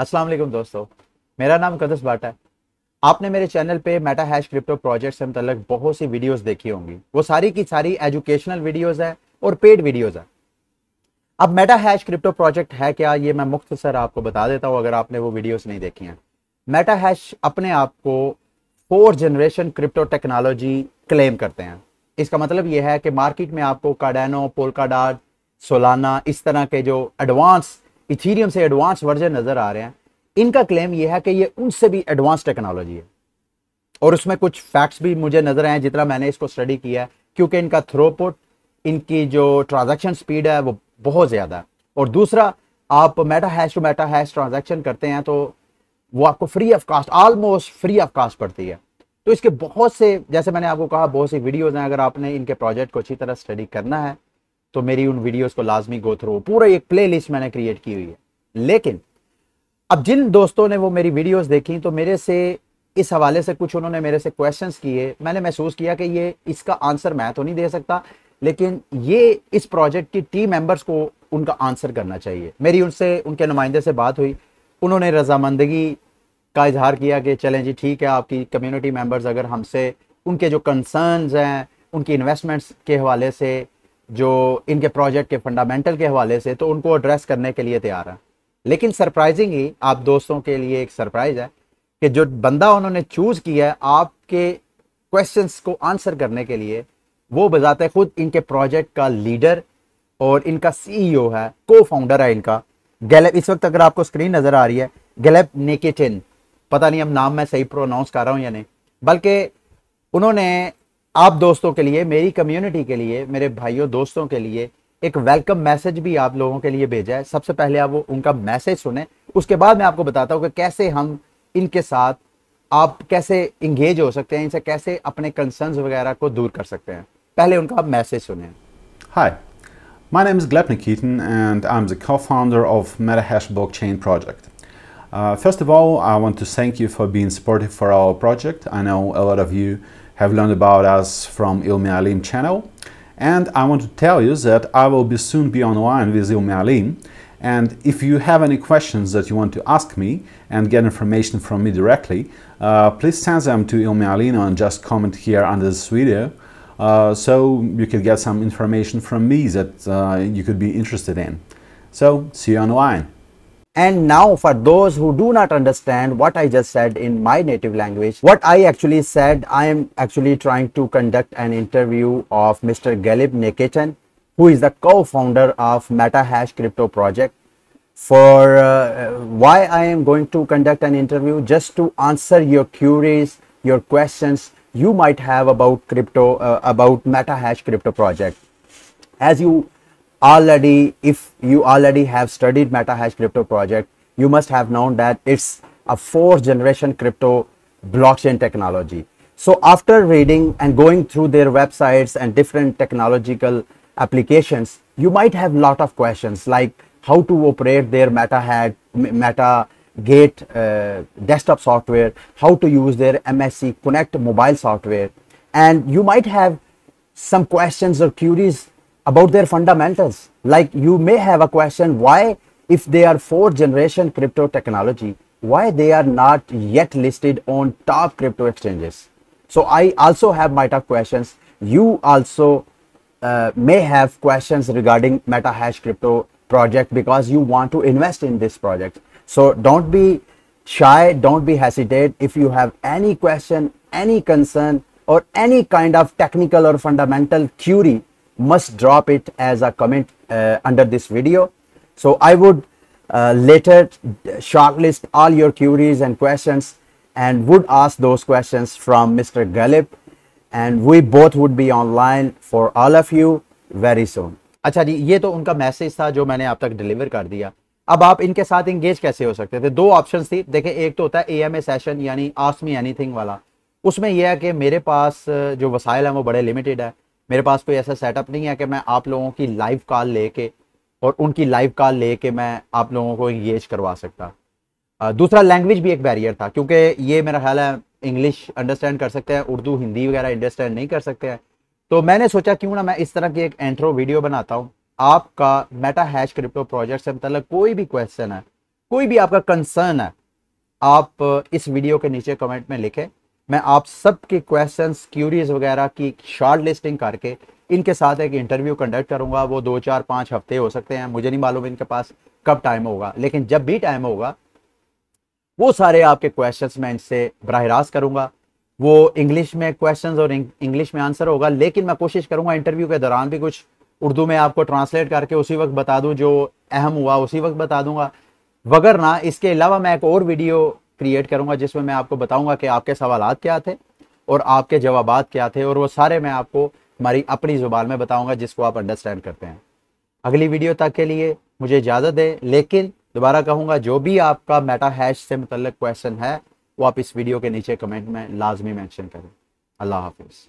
अस्सलाम वालेकुम दोस्तों मेरा नाम कदस बाटा है आपने मेरे चैनल पे मेटा हैश क्रिप्टो प्रोजेक्ट से मतलब बहुत सी वीडियोस देखी होंगी वो सारी की सारी एजुकेशनल वीडियोस है और पेड वीडियोस है अब मेटा हैश क्रिप्टो प्रोजेक्ट है क्या ये मैं मुख्त सर आपको बता देता हूँ अगर आपने वो वीडियोज नहीं देखी हैं मेटा हैश अपने आप को four generation crypto technology claim करते हैं इसका मतलब यह है कि मार्केट में आपको कार्डेनो पोलकाडाट सोलाना इस तरह के जो एडवांस इथीरियम से एडवांस वर्जन नजर आ रहे हैं इनका क्लेम यह है कि ये उनसे भी एडवांस टेक्नोलॉजी है और उसमें कुछ फैक्ट्स भी मुझे नजर आए जितना मैंने इसको स्टडी किया है क्योंकि इनका थ्रोपुट इनकी जो ट्रांजैक्शन स्पीड है वो बहुत ज़्यादा है और दूसरा आप मेटा हैश टू मेटा हैश ट्रांजैक्शन करते हैं तो वो आपको free of cost almost free of cost पड़ती है तो इसके बहुत से जैसे मैंने आपको कहा बहुत सी वीडियोज़ हैं अगर आपने इनके प्रोजेक्ट को अच्छी तरह स्टडी करना है तो मेरी उन वीडियोस को लाजमी गो थ्रू पूरा एक प्लेलिस्ट मैंने क्रिएट की हुई है लेकिन अब जिन दोस्तों ने वो मेरी वीडियोस देखी तो मेरे से इस हवाले से कुछ उन्होंने मेरे से क्वेश्चंस किए मैंने महसूस किया कि ये इसका आंसर मैं तो नहीं दे सकता लेकिन ये इस प्रोजेक्ट की टीम मेंबर्स को उनका आंसर करना चाहिए मेरी उनसे उनके नुमाइंदे से बात हुई उन्होंने रजामंदगी का इजहार किया कि चलें जी ठीक है आपकी कम्युनिटी मेंबर्स अगर हमसे उनके जो कंसर्नस हैं उनकी इन्वेस्टमेंट्स के हवाले से जो इनके प्रोजेक्ट के फंडामेंटल के हवाले से तो उनको एड्रेस करने के लिए तैयार हैं लेकिन सरप्राइजिंग ही आप दोस्तों के लिए एक सरप्राइज है कि जो बंदा उन्होंने चूज़ किया है आपके क्वेश्चंस को आंसर करने के लिए वो बजाते खुद इनके प्रोजेक्ट का लीडर और इनका सीईओ e है को फाउंडर है इनका गैलेप इस वक्त अगर आपको स्क्रीन नज़र आ रही है गैलेप नेकेटिन पता नहीं अब नाम मैं सही प्रोनाउंस कर रहा हूँ या नहीं बल्कि उन्होंने आप दोस्तों के लिए मेरी कम्युनिटी के लिए मेरे भाइयों दोस्तों के लिए एक वेलकम मैसेज भी आप लोगों के लिए भेजा है सबसे पहले आप वो उनका मैसेज सुने उसके बाद मैं आपको बताता हूँ कि कैसे हम इनके साथ आप कैसे इंगेज हो सकते हैं इनसे कैसे अपने कंसर्न्स वगैरह को दूर कर सकते हैं पहले उनका मैसेज सुने hi my name is is Gleb and I am the co-founder of MetaHash blockchain project. Uh, first of all, I want to thank you for being supportive for our project. I know a lot of you have learned about us from Ilmi Alim channel. And I want to tell you that I will be soon be online with Ilmi Alim. And if you have any questions that you want to ask me and get information from me directly, uh, please send them to Ilmi Alim and just comment here under this video. Uh, so you could get some information from me that uh, you could be interested in. So see you online. And now for those who do not understand what I just said in my native language, what I actually said, I am actually trying to conduct an interview of Mr. Galib Nikatan, who is the co-founder of MetaHash crypto project. For uh, uh, why I am going to conduct an interview, just to answer your queries, your questions you might have about crypto, uh, about MetaHash crypto project. As you already if you already have studied metahash crypto project you must have known that it's a fourth generation crypto blockchain technology so after reading and going through their websites and different technological applications you might have lot of questions like how to operate their meta had meta gate uh, desktop software how to use their msc connect mobile software and you might have some questions or queries about their fundamentals. Like you may have a question why if they are fourth generation crypto technology, why they are not yet listed on top crypto exchanges. So I also have my top questions. You also uh, may have questions regarding MetaHash crypto project because you want to invest in this project. So don't be shy, don't be hesitant. If you have any question, any concern or any kind of technical or fundamental query must drop it as a comment uh, under this video. So I would uh, later shortlist all your queries and questions and would ask those questions from Mr. Galip and we both would be online for all of you very soon. acha ji ye to unka message tha jo maine aap tak deliver kar diya अब आप इनके साथ engage कैसे हो सकते थे दो option थी देखें एक तो होता है एएमए सेशन यानी आस्क मी एनीथिंग वाला उसमें यह है कि मेरे पास जो वसाइल हैं वो बड़े लिमिटेड है मेरे पास कोई ऐसा सेटअप नहीं है कि मैं आप लोगों की लाइव कॉल लेके और उनकी लाइव कॉल लेके मैं आप लोगों को इंगेज करवा सकता दूसरा लैंग्वेज भी एक बैरियर था क्योंकि ये मेरा ख्याल है इंग्लिश अंडरस्टैंड कर सकते हैं उर्दू हिंदी वगैरह अंडरस्टैंड नहीं कर सकते हैं तो मैंने सोचा क्यों ना मैं इस तरह की एक एंट्रो वीडियो बनाता हूँ आपका मेटा हैश क्रिप्टो प्रोजेक्ट से मतलब कोई भी क्वेश्चन है कोई भी आपका कंसर्न है आप इस वीडियो के नीचे कमेंट में लिखें मैं आप सबके क्वेश्चन क्यूरीज वगैरह की शॉर्ट लिस्टिंग करके इनके साथ एक इंटरव्यू कंडक्ट करूंगा वो दो चार पांच हफ्ते हो सकते हैं मुझे नहीं मालूम इनके पास कब टाइम होगा लेकिन जब भी टाइम होगा वो सारे आपके क्वेश्चंस मैं इनसे बरह रास्त करूंगा वो इंग्लिश में क्वेश्चंस और इंग्लिश में आंसर होगा लेकिन मैं कोशिश करूंगा इंटरव्यू के दौरान भी कुछ उर्दू में आपको ट्रांसलेट करके उसी वक्त बता दूं जो अहम हुआ उसी वक्त बता दूंगा वगर ना इसके अलावा मैं एक और वीडियो क्रिएट करूंगा जिसमें मैं आपको बताऊंगा कि आपके सवाल क्या थे और आपके जवाब क्या थे और वो सारे मैं आपको हमारी अपनी ज़ुबान में बताऊँगा जिसको आप अंडरस्टैंड करते हैं अगली वीडियो तक के लिए मुझे इजाज़त दे लेकिन दोबारा कहूंगा जो भी आपका मेटा हैश से मतलब क्वेश्चन है वो आप इस वीडियो के नीचे कमेंट में लाजमी मैंशन करें अल्लाह हाफिज़